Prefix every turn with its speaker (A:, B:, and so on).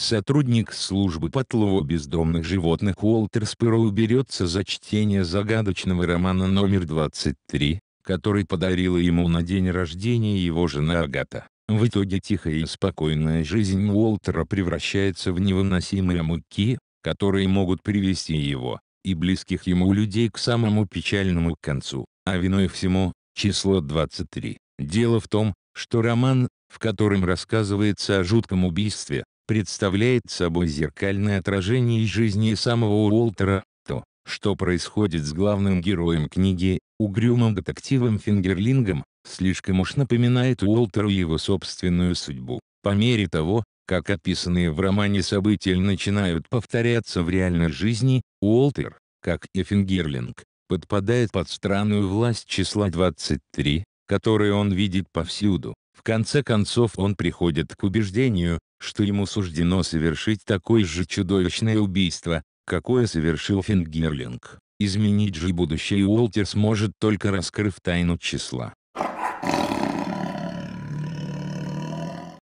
A: Сотрудник службы по отлову бездомных животных Уолтер Спироу берется за чтение загадочного романа номер 23, который подарила ему на день рождения его жена Агата. В итоге тихая и спокойная жизнь Уолтера превращается в невыносимые муки, которые могут привести его и близких ему людей к самому печальному концу, а виной всему – число 23. Дело в том, что роман, в котором рассказывается о жутком убийстве, представляет собой зеркальное отражение жизни самого Уолтера, то, что происходит с главным героем книги, угрюмым детективом Фингерлингом, слишком уж напоминает Уолтеру его собственную судьбу. По мере того, как описанные в романе события начинают повторяться в реальной жизни, Уолтер, как и Фингерлинг, подпадает под странную власть числа 23, которую он видит повсюду. В конце концов он приходит к убеждению, что ему суждено совершить такое же чудовищное убийство, какое совершил Фингерлинг. Изменить же будущее Уолтер сможет только раскрыв тайну числа.